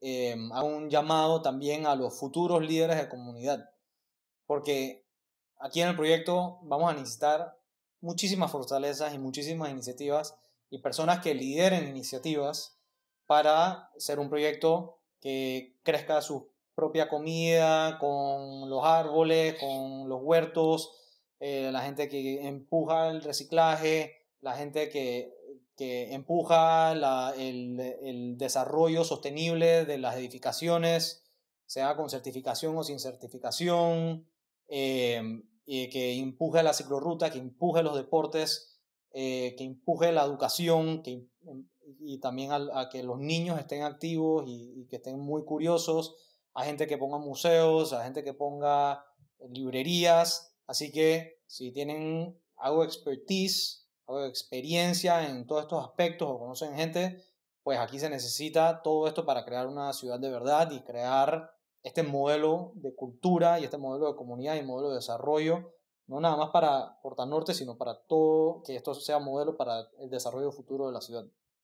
eh, un llamado también a los futuros líderes de comunidad, porque aquí en el proyecto vamos a necesitar muchísimas fortalezas y muchísimas iniciativas y personas que lideren iniciativas para ser un proyecto que crezca su propia comida, con los árboles, con los huertos, eh, la gente que empuja el reciclaje, la gente que que empuja el, desarrollo sostenible de las edificaciones, sea con certificación o sin certificación, eh, que empuje la ciclorruta, que empuje los deportes, eh, que empuje la educación, y también a, que los niños estén activos y, que estén muy curiosos, a gente que ponga museos, a gente que ponga librerías. Así que si tienen algo expertise de experiencia en todos estos aspectos o conocen gente, pues aquí se necesita todo esto para crear una ciudad de verdad y crear este modelo de cultura y este modelo de comunidad y modelo de desarrollo, no nada más para Porta Norte, sino para todo, que esto sea modelo para el desarrollo futuro de la ciudad.